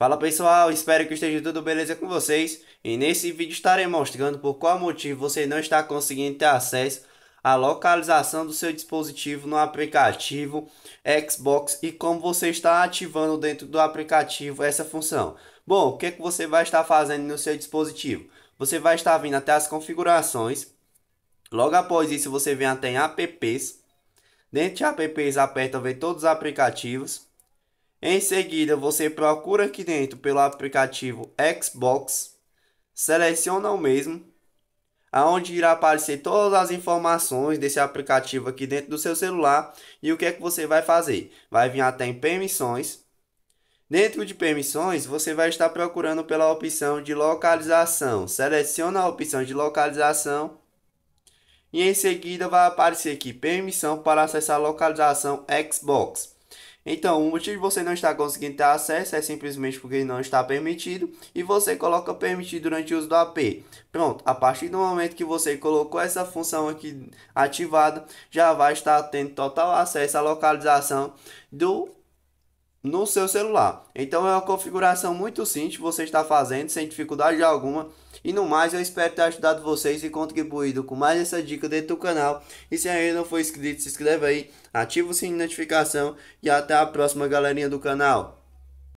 Fala pessoal, espero que esteja tudo beleza com vocês e nesse vídeo estarei mostrando por qual motivo você não está conseguindo ter acesso à localização do seu dispositivo no aplicativo Xbox e como você está ativando dentro do aplicativo essa função. Bom, o que, é que você vai estar fazendo no seu dispositivo? Você vai estar vindo até as configurações, logo após isso você vem até em apps, dentro de apps aperta ver todos os aplicativos, em seguida, você procura aqui dentro pelo aplicativo Xbox, seleciona o mesmo, aonde irá aparecer todas as informações desse aplicativo aqui dentro do seu celular e o que é que você vai fazer. Vai vir até em permissões. Dentro de permissões, você vai estar procurando pela opção de localização. Seleciona a opção de localização e em seguida vai aparecer aqui permissão para acessar a localização Xbox. Então, o motivo de você não estar conseguindo ter acesso é simplesmente porque não está permitido e você coloca permitido durante o uso do AP. Pronto, a partir do momento que você colocou essa função aqui ativada, já vai estar tendo total acesso à localização do no seu celular. Então é uma configuração muito simples, você está fazendo sem dificuldade alguma. E no mais, eu espero ter ajudado vocês e contribuído com mais essa dica dentro do canal. E se ainda não for inscrito, se inscreve aí, ativa o sininho de notificação e até a próxima galerinha do canal.